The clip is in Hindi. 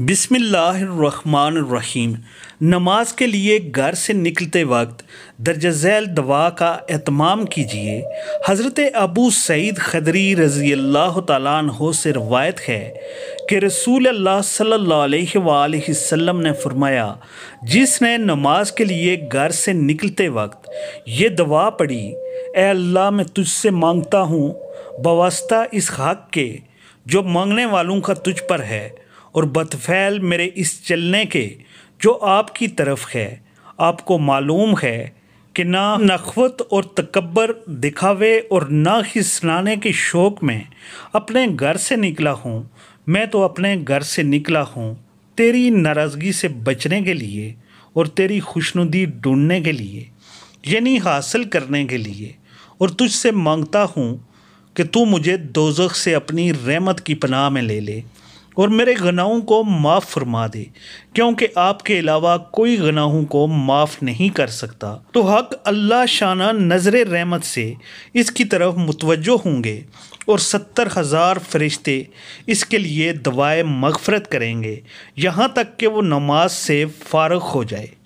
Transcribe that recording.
रहीम नमाज के लिए घर से निकलते वक्त दर्ज झैल दवा का अहतमाम कीजिए हज़रत अबू सईद खदरी रज़ी अल्लाह तु से रवायत है कि रसूल अल्लाह सल्लल्लाहु अलैहि वसल्लम ने फरमाया जिसने नमाज के लिए घर से निकलते वक्त ये दवा पढ़ी ए अल्लाह मैं तुझसे मांगता हूँ बवास्ता इस हक़ के जो मांगने वालों का तुझ पर है और बतफैल मेरे इस चलने के जो आपकी तरफ है आपको मालूम है कि ना नखवत और तकबर दिखावे और ना ही सुनाने के शौक़ में अपने घर से निकला हूँ मैं तो अपने घर से निकला हूँ तेरी नाराज़गी से बचने के लिए और तेरी खुशनुदी ढूंढने के लिए यानी हासिल करने के लिए और तुझसे मांगता हूँ कि तू मुझे दोजख से अपनी रहमत की पनाह में ले ले और मेरे गनाहों को माफ़ फरमा दे क्योंकि आपके अलावा कोई गनाहों को माफ़ नहीं कर सकता तो हक अल्लाह शाना नज़र रहमत से इसकी तरफ मुतवजो होंगे और सत्तर हज़ार फरिश्ते इसके लिए दवाए मगफरत करेंगे यहाँ तक कि वो नमाज से फारग हो जाए